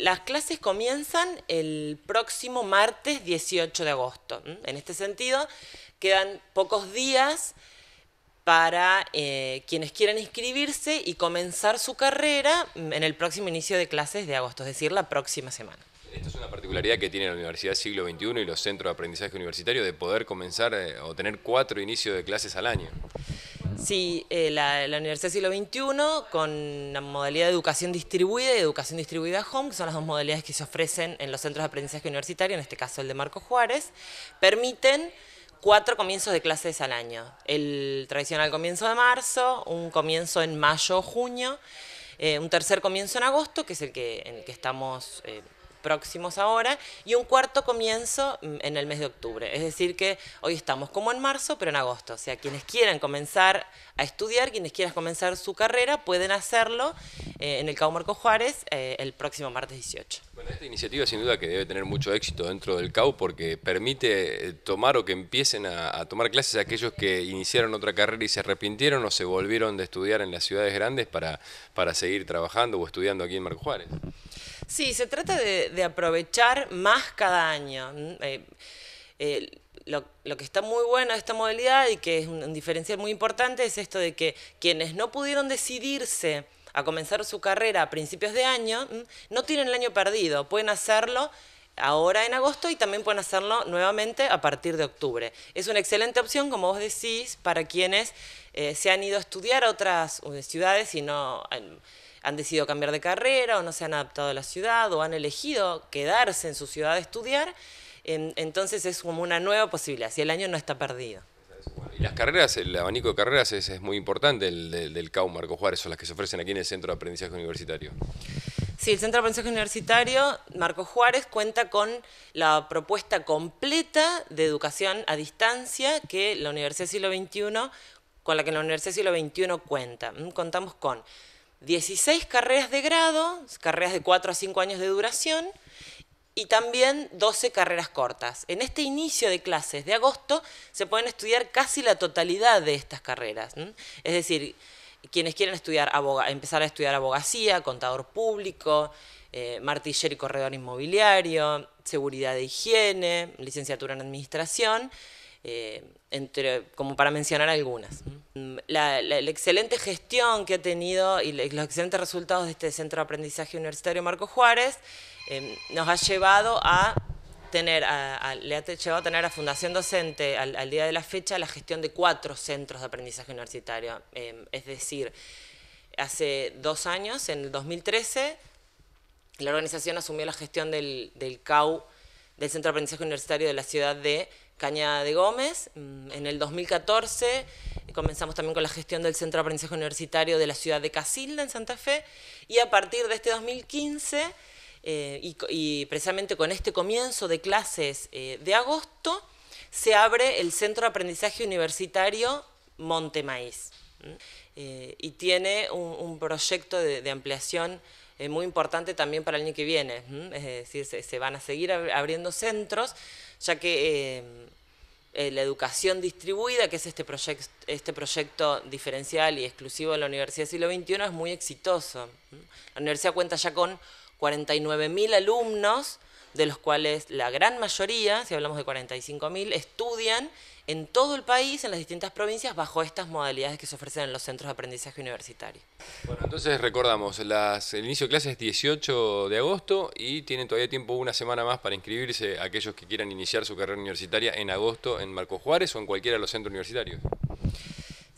Las clases comienzan el próximo martes 18 de agosto. En este sentido, quedan pocos días para eh, quienes quieran inscribirse y comenzar su carrera en el próximo inicio de clases de agosto, es decir, la próxima semana. Esta es una particularidad que tiene la Universidad Siglo XXI y los centros de aprendizaje universitario de poder comenzar eh, o tener cuatro inicios de clases al año. Sí, eh, la, Universidad Siglo XXI con la modalidad de educación distribuida y educación distribuida home, que son las dos modalidades que se ofrecen en los centros de aprendizaje universitario, en este caso el de Marco Juárez, permiten cuatro comienzos de clases al año. El tradicional comienzo de marzo, un comienzo en mayo o junio, eh, un tercer comienzo en agosto, que es el que, estamos... Eh, próximos ahora, y un cuarto comienzo mm, en el mes de octubre. Es decir, que hoy estamos como en marzo, pero en agosto. O sea, quienes quieran comenzar a estudiar, quienes quieran comenzar su carrera, pueden hacerlo eh, en el CAU Marco Juárez eh, el próximo martes 18. Bueno, esta iniciativa sin duda que debe tener mucho éxito dentro del CAU porque permite eh, tomar o que empiecen a, tomar clases aquellos que iniciaron otra carrera y se arrepintieron o se volvieron de estudiar en las ciudades grandes para, para seguir trabajando o estudiando aquí en Marco Juárez. Sí, se trata de, aprovechar más cada año. Mm, eh, eh, lo, que está muy bueno de esta modalidad y que es un, diferencial muy importante es esto de que quienes no pudieron decidirse a comenzar su carrera a principios de año, mm, no tienen el año perdido, pueden hacerlo ahora en agosto y también pueden hacerlo nuevamente a partir de octubre. Es una excelente opción, como vos decís, para quienes eh, se han ido a estudiar a otras ciudades y no han decidido cambiar de carrera o no se han adaptado a la ciudad o han elegido quedarse en su ciudad a estudiar, entonces es como una nueva posibilidad, si el año no está perdido. Y las carreras, el abanico de carreras es, muy importante el, del, del, CAU Marco Juárez, son las que se ofrecen aquí en el Centro de Aprendizaje Universitario. Sí, el Centro de Aprendizaje Universitario Marco Juárez cuenta con la propuesta completa de educación a distancia que la Universidad Siglo XXI, con la que la Universidad del Siglo XXI cuenta. Mm, contamos con 16 carreras de grado, carreras de 4 a 5 años de duración, y también 12 carreras cortas. En este inicio de clases de agosto se pueden estudiar casi la totalidad de estas carreras. Es decir, quienes quieren estudiar empezar a estudiar abogacía, contador público, eh, martiller y corredor inmobiliario, seguridad de higiene, licenciatura en administración, eh, entre, como para mencionar algunas. Mm, la, excelente gestión que ha tenido y los excelentes resultados de este Centro de Aprendizaje Universitario Marco Juárez eh, nos ha llevado a tener, a, le ha a tener a Fundación Docente al, día de la fecha la gestión de cuatro centros de aprendizaje universitario. Eh, es decir, hace dos años, en el 2013, la organización asumió la gestión del CAU, del Centro de Aprendizaje Universitario de la ciudad de Cañada de Gómez. Mm, en el 2014 eh, comenzamos también con la gestión del Centro de Aprendizaje Universitario de la ciudad de Casilda, en Santa Fe, y a partir de este 2015, eh, y, precisamente con este comienzo de clases eh, de agosto, se abre el Centro de Aprendizaje Universitario Montemaíz. y tiene un, proyecto de, ampliación muy importante también para el año que viene. Es decir, se van a seguir abriendo centros, ya que em, eh, la educación distribuida, que es este, este proyecto diferencial y exclusivo de la Universidad del siglo XXI, es muy exitoso. La universidad cuenta ya con 49.000 alumnos de los cuales la gran mayoría, si hablamos de 45.000, estudian en todo el país, en las distintas provincias, bajo estas modalidades que se ofrecen en los centros de aprendizaje universitario. Bueno, entonces recordamos, el inicio de clases es 18 de agosto y tienen todavía tiempo una semana más para inscribirse aquellos que quieran iniciar su carrera universitaria en agosto en Marco Juárez o en cualquiera de los centros universitarios.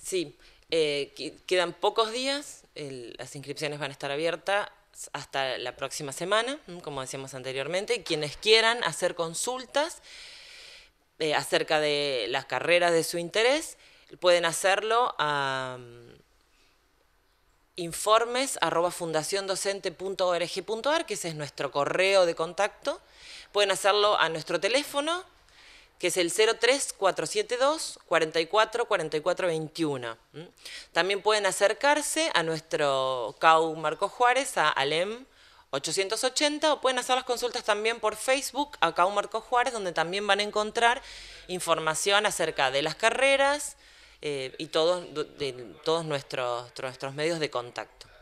Sí, eh, quedan pocos días, las inscripciones van a estar abiertas hasta la próxima semana, como decíamos anteriormente. Quienes quieran hacer consultas eh, acerca de las carreras de su interés, pueden hacerlo a mm, informes que ese es nuestro correo de contacto. Pueden hacerlo a nuestro teléfono que es el 03472 44 21. También pueden acercarse a nuestro CAU Marco Juárez, a ALEM 880, o pueden hacer las consultas también por Facebook, a CAU Marco Juárez, donde también van a encontrar información acerca de las carreras eh, y todos, de, todos nuestros, nuestros medios de contacto.